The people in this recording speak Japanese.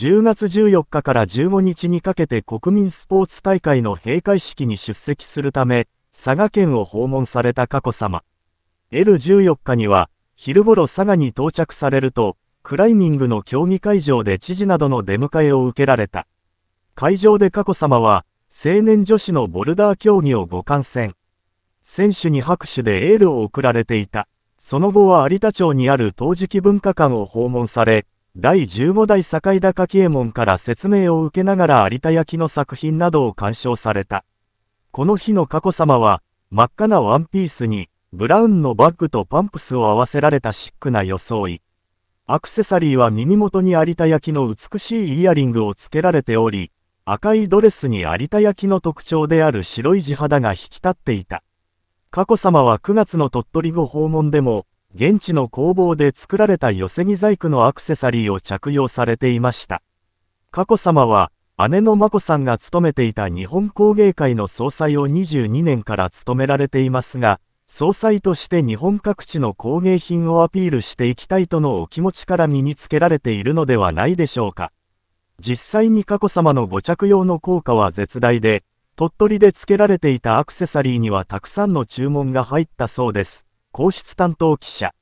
10月14日から15日にかけて国民スポーツ大会の閉会式に出席するため、佐賀県を訪問された佳子さま。L14 日には、昼頃佐賀に到着されると、クライミングの競技会場で知事などの出迎えを受けられた。会場で佳子さまは、青年女子のボルダー競技をご観戦。選手に拍手でエールを送られていた。その後は有田町にある陶磁器文化館を訪問され、第15代堺田柿右衛門から説明を受けながら有田焼の作品などを鑑賞された。この日の佳子さまは、真っ赤なワンピースに、ブラウンのバッグとパンプスを合わせられたシックな装い。アクセサリーは耳元に有田焼の美しいイヤリングをつけられており、赤いドレスに有田焼の特徴である白い地肌が引き立っていた。佳子さまは9月の鳥取ご訪問でも、現地の工房で作られた寄せ木細工のアクセサリーを着用されていました。佳子さまは、姉の眞子さんが勤めていた日本工芸会の総裁を22年から務められていますが、総裁として日本各地の工芸品をアピールしていきたいとのお気持ちから身につけられているのではないでしょうか。実際に佳子さまのご着用の効果は絶大で、鳥取で付けられていたアクセサリーにはたくさんの注文が入ったそうです。皇室担当記者